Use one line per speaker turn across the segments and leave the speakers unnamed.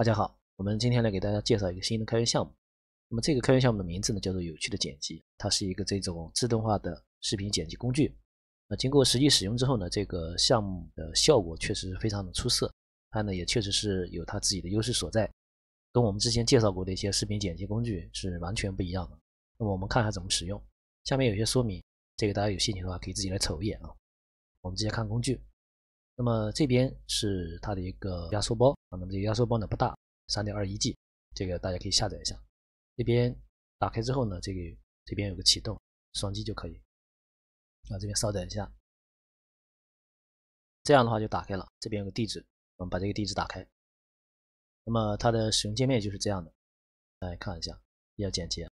大家好，我们今天来给大家介绍一个新的开源项目。那么这个开源项目的名字呢，叫做有趣的剪辑，它是一个这种自动化的视频剪辑工具。那经过实际使用之后呢，这个项目的效果确实非常的出色，它呢也确实是有它自己的优势所在，跟我们之前介绍过的一些视频剪辑工具是完全不一样的。那么我们看看怎么使用，下面有些说明，这个大家有兴趣的话可以自己来瞅一眼啊。我们直接看工具。那么这边是它的一个压缩包啊。那么这个压缩包呢不大，三点二一 G，这个大家可以下载一下。这边打开之后呢，这个这边有个启动，双击就可以。啊，这边稍等一下，这样的话就打开了。这边有个地址，我们把这个地址打开。那么它的使用界面就是这样的，来看一下，比较简洁。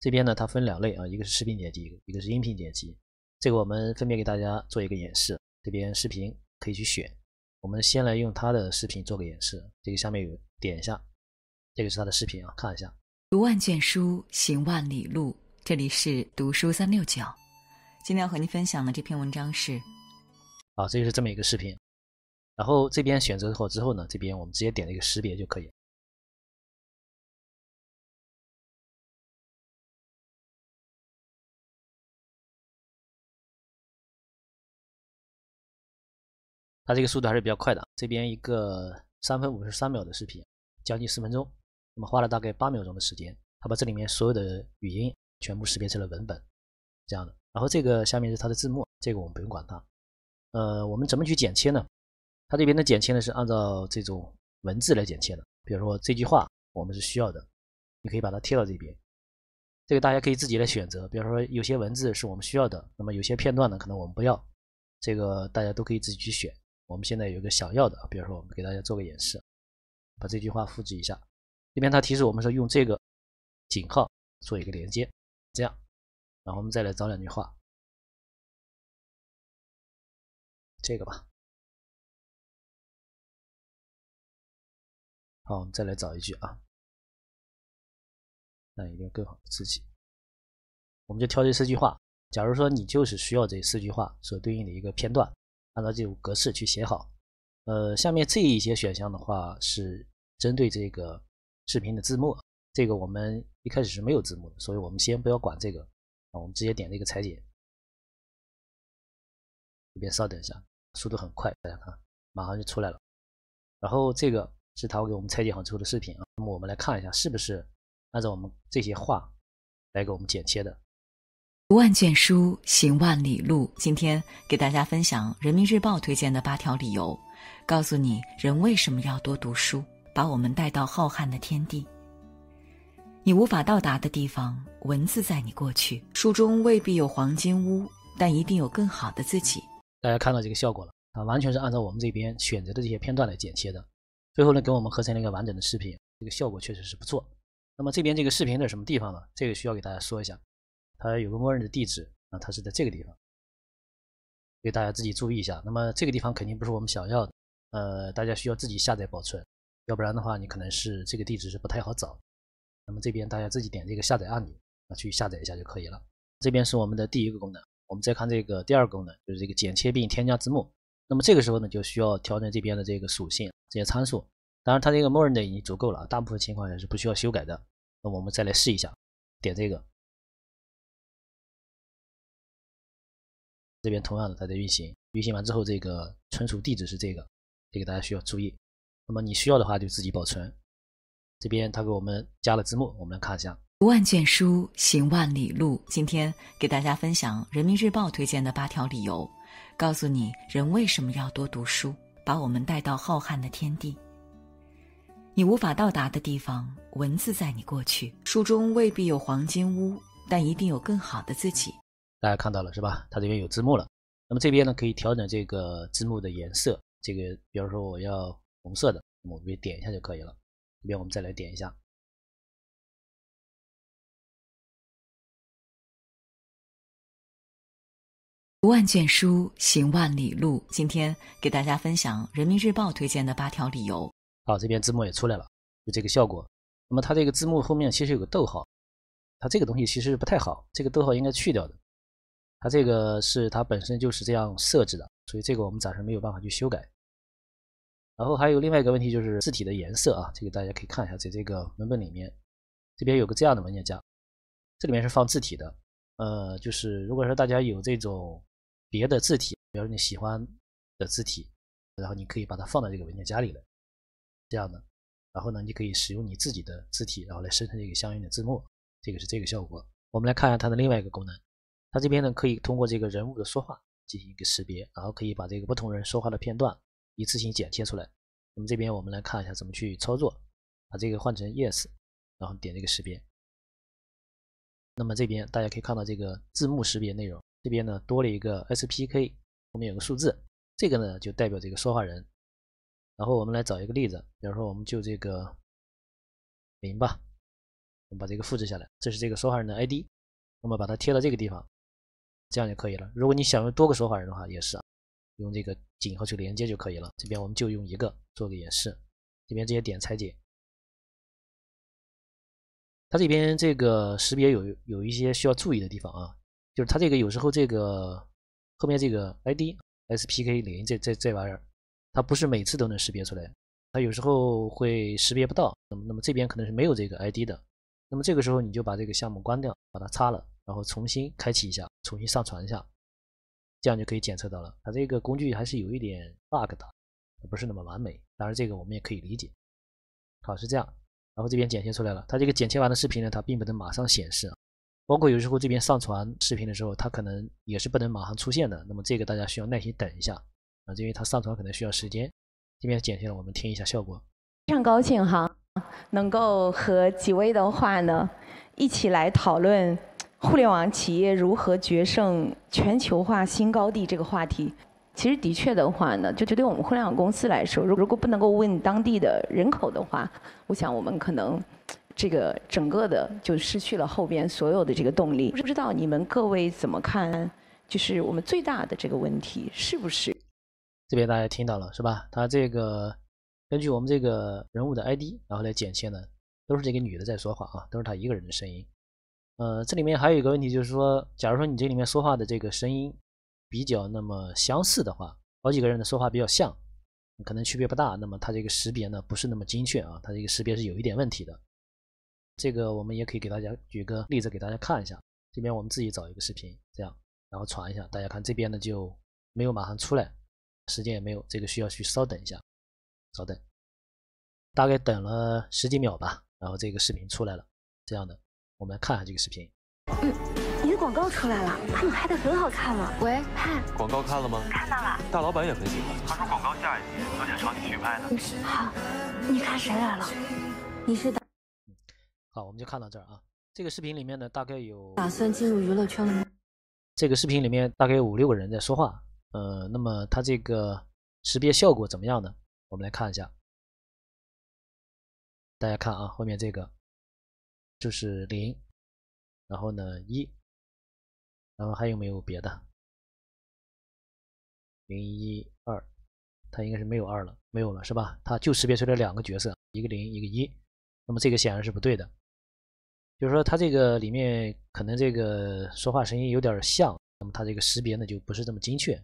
这边呢，它分两类啊，一个是视频剪辑，一个一个是音频剪辑。这个我们分别给大家做一个演示。这边视频。可以去选，我们先来用他的视频做个演示。这个下面有点一下，这个是他的视频啊，看一下。
读万卷书，行万里路。这里是读书三六九，今天要和您分享的这篇文章是，
啊，这就是这么一个视频。然后这边选择好之后呢，这边我们直接点一个识别就可以。它这个速度还是比较快的，这边一个三分五十三秒的视频，将近十分钟，那么花了大概八秒钟的时间，它把这里面所有的语音全部识别成了文本，这样的。然后这个下面是它的字幕，这个我们不用管它。呃，我们怎么去剪切呢？它这边的剪切呢是按照这种文字来剪切的，比如说这句话我们是需要的，你可以把它贴到这边，这个大家可以自己来选择。比如说有些文字是我们需要的，那么有些片段呢可能我们不要，这个大家都可以自己去选。我们现在有一个想要的，比如说，我们给大家做个演示，把这句话复制一下。这边它提示我们说用这个井号做一个连接，这样。然后我们再来找两句话，这个吧。好，我们再来找一句啊，那一定更好的自己。我们就挑这四句话，假如说你就是需要这四句话所对应的一个片段。按照这种格式去写好，呃，下面这一些选项的话是针对这个视频的字幕，这个我们一开始是没有字幕的，所以我们先不要管这个，啊，我们直接点这个裁剪，这边稍等一下，速度很快，大家看，马上就出来了。然后这个是他给我们裁剪好之后的视频啊，那么我们来看一下是不是按照我们这些话来给我们剪切的。
读万卷书，行万里路。今天给大家分享《人民日报》推荐的八条理由，告诉你人为什么要多读书，把我们带到浩瀚的天地。你无法到达的地方，文字
在你过去。书中未必有黄金屋，但一定有更好的自己。大家看到这个效果了啊？完全是按照我们这边选择的这些片段来剪切的。最后呢，给我们合成了一个完整的视频，这个效果确实是不错。那么这边这个视频在什么地方呢？这个需要给大家说一下。它有个默认的地址啊，它是在这个地方，所以大家自己注意一下。那么这个地方肯定不是我们想要的，呃，大家需要自己下载保存，要不然的话你可能是这个地址是不太好找。那么这边大家自己点这个下载按钮啊，去下载一下就可以了。这边是我们的第一个功能，我们再看这个第二个功能，就是这个剪切并添加字幕。那么这个时候呢，就需要调整这边的这个属性这些参数。当然，它这个默认的已经足够了，大部分情况下是不需要修改的。那我们再来试一下，点这个。这边同样的，它在运行，运行完之后，这个存储地址是这个，这个大家需要注意。那么你需要的话，就自己保存。这边它给我们加了字幕，我们来看一下。
读万卷书，行万里路。今天给大家分享人民日报推荐的八条理由，告诉你人为什么要多读书，把我们带到浩瀚的天地。你无法到达的地方，文字在你过去。书中未必有黄金屋，但一定有更好的
自己。大家看到了是吧？它这边有字幕了。那么这边呢，可以调整这个字幕的颜色。这个，比如说我要红色的，那么我们点一下就可以了。这边我们再来点一下。读万卷书，行万里路。今天给大家分享人民日报推荐的八条理由。好，这边字幕也出来了，就这个效果。那么它这个字幕后面其实有个逗号，它这个东西其实不太好，这个逗号应该去掉的。它这个是它本身就是这样设置的，所以这个我们暂时没有办法去修改。然后还有另外一个问题就是字体的颜色啊，这个大家可以看一下，在这个文本里面，这边有个这样的文件夹，这里面是放字体的。呃，就是如果说大家有这种别的字体，比如说你喜欢的字体，然后你可以把它放到这个文件夹里来，这样的。然后呢，你可以使用你自己的字体，然后来生成一个相应的字幕，这个是这个效果。我们来看一下它的另外一个功能。它这边呢，可以通过这个人物的说话进行一个识别，然后可以把这个不同人说话的片段一次性剪切出来。那么这边我们来看一下怎么去操作，把这个换成 Yes，然后点这个识别。那么这边大家可以看到这个字幕识别内容这边呢多了一个 SPK，后面有个数字，这个呢就代表这个说话人。然后我们来找一个例子，比如说我们就这个零吧，我们把这个复制下来，这是这个说话人的 ID，那么把它贴到这个地方。这样就可以了。如果你想用多个手法人的话，也是啊，用这个井号去连接就可以了。这边我们就用一个做个演示。这边这些点拆解，它这边这个识别有有一些需要注意的地方啊，就是它这个有时候这个后面这个 ID、SPK、脸这这这玩意儿，它不是每次都能识别出来，它有时候会识别不到。那么那么这边可能是没有这个 ID 的，那么这个时候你就把这个项目关掉，把它擦了。然后重新开启一下，重新上传一下，这样就可以检测到了。它这个工具还是有一点 bug 的，不是那么完美。当然，这个我们也可以理解。好，是这样。然后这边剪切出来了，它这个剪切完的视频呢，它并不能马上显示啊。包括有时候这边上传视频的时候，它可能也是不能马上出现的。那么这个大家需要耐心等一下啊，因为它上传可能需要时间。这边剪切了，我们听一下效果。
非常高兴哈，能够和几位的话呢，一起来讨论。互联网企业如何决胜全球化新高地这个话题，其实的确的话呢，就就对我们互联网公司来说，如果不能够问当地的人口的话，我想我们可能这个整个的就失去了后边所有的这个
动力。不知道你们各位怎么看？就是我们最大的这个问题是不是？这边大家听到了是吧？他这个根据我们这个人物的 ID，然后来剪切呢，都是这个女的在说话啊，都是她一个人的声音。呃，这里面还有一个问题，就是说，假如说你这里面说话的这个声音比较那么相似的话，好几个人的说话比较像，可能区别不大，那么它这个识别呢不是那么精确啊，它这个识别是有一点问题的。这个我们也可以给大家举个例子给大家看一下，这边我们自己找一个视频，这样然后传一下，大家看这边呢就没有马上出来，时间也没有，这个需要去稍等一下，稍等，大概等了十几秒吧，然后这个视频出来了，这样的。我们来看一下这个视频。
嗯，你的广告出来了，他们拍的很好看了。喂，嗨，
广告看了吗？看到了。大老板也很喜欢，他说广告下一集都想找你去拍了。
好，你看谁来
了？你是大。好，我们就看到这儿啊。这个视频里面呢，大概有打算进入娱乐圈了吗？这个视频里面大概有五六个人在说话。呃，那么它这个识别效果怎么样呢？我们来看一下。大家看啊，后面这个。就是零，然后呢一，然后还有没有别的？零一二，它应该是没有二了，没有了是吧？它就识别出来两个角色，一个零，一个一。那么这个显然是不对的，就是说它这个里面可能这个说话声音有点像，那么它这个识别呢就不是这么精确，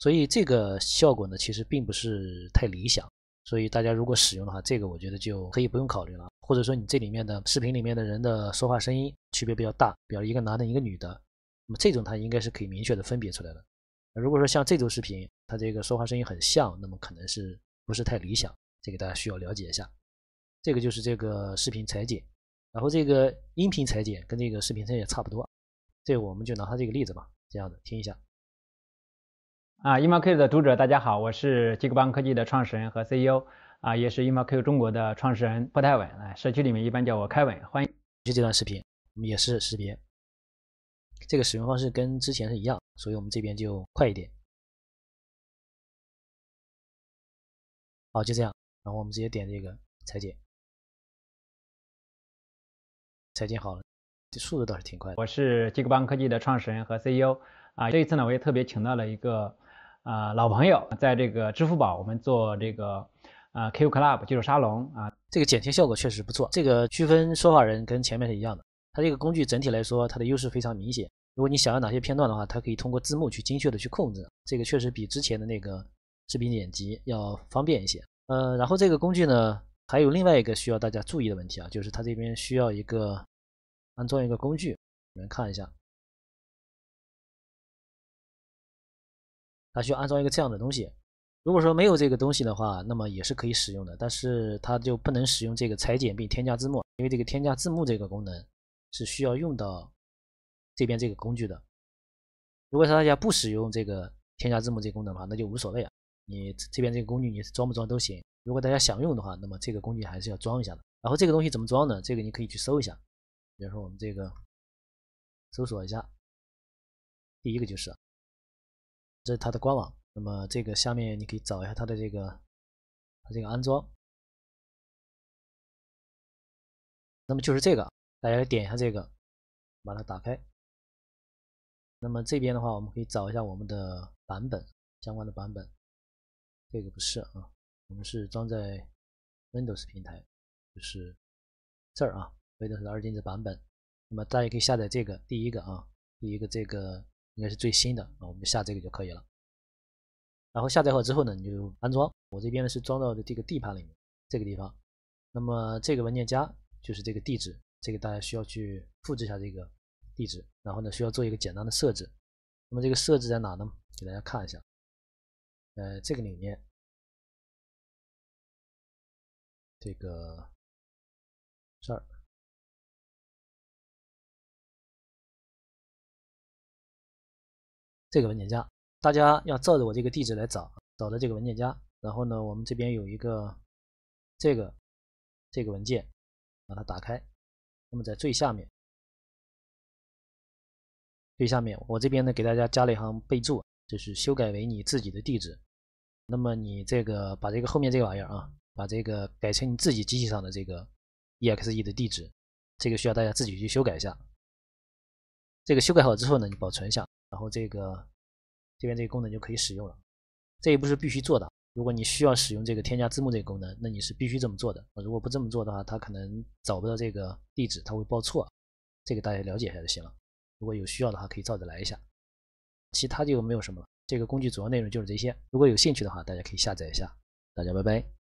所以这个效果呢其实并不是太理想。所以大家如果使用的话，这个我觉得就可以不用考虑了。或者说你这里面的视频里面的人的说话声音区别比较大，比如一个男的，一个女的，那么这种它应该是可以明确的分别出来的。如果说像这组视频，它这个说话声音很像，那么可能是不是太理想，这个大家需要了解一下。这个就是这个视频裁剪，然后这个音频裁剪跟这个视频裁剪也差不多。这我们就拿它这个例子吧，这样的听一下。啊 e m a g e q 的读者大家好，我是极客邦科技的创始人和 CEO，啊，也是 e m a g e q 中国的创始人郭泰文，哎，社区里面一般叫我开文。欢迎。就这段视频，我们也是识别，这个使用方式跟之前是一样，所以我们这边就快一点。好，就这样，然后我们直接点这个裁剪，裁剪好了。这速度倒是挺快。我是极客邦科技的创始人和 CEO，啊，这一次呢，我也特别请到了一个。啊，老朋友，在这个支付宝，我们做这个啊，Q Club 技术沙龙啊，这个剪切效果确实不错。这个区分说话人跟前面是一样的，它这个工具整体来说，它的优势非常明显。如果你想要哪些片段的话，它可以通过字幕去精确的去控制，这个确实比之前的那个视频剪辑要方便一些。呃，然后这个工具呢，还有另外一个需要大家注意的问题啊，就是它这边需要一个安装一个工具，我们看一下。它需要安装一个这样的东西，如果说没有这个东西的话，那么也是可以使用的，但是它就不能使用这个裁剪并添加字幕，因为这个添加字幕这个功能是需要用到这边这个工具的。如果说大家不使用这个添加字幕这个功能的话，那就无所谓啊，你这边这个工具你装不装都行。如果大家想用的话，那么这个工具还是要装一下的。然后这个东西怎么装呢？这个你可以去搜一下，比如说我们这个搜索一下，第一个就是。这是它的官网，那么这个下面你可以找一下它的这个，它这个安装。那么就是这个，大家点一下这个，把它打开。那么这边的话，我们可以找一下我们的版本相关的版本。这个不是啊，我们是装在 Windows 平台，就是这儿啊，Windows 二进制版本。那么大家可以下载这个第一个啊，第一个这个。应该是最新的，那我们下这个就可以了。然后下载好之后呢，你就安装。我这边呢是装到的这个 D 盘里面这个地方。那么这个文件夹就是这个地址，这个大家需要去复制一下这个地址。然后呢需要做一个简单的设置。那么这个设置在哪呢？给大家看一下，呃，这个里面，这个这儿。这个文件夹，大家要照着我这个地址来找，找到这个文件夹，然后呢，我们这边有一个这个这个文件，把它打开。那么在最下面，最下面，我这边呢给大家加了一行备注，就是修改为你自己的地址。那么你这个把这个后面这个玩意儿啊，把这个改成你自己机器上的这个 exe 的地址，这个需要大家自己去修改一下。这个修改好之后呢，你保存一下。然后这个这边这个功能就可以使用了，这一步是必须做的。如果你需要使用这个添加字幕这个功能，那你是必须这么做的。如果不这么做的话，它可能找不到这个地址，它会报错。这个大家了解一下就行了。如果有需要的话，可以照着来一下。其他就没有什么了。这个工具主要内容就是这些。如果有兴趣的话，大家可以下载一下。大家拜拜。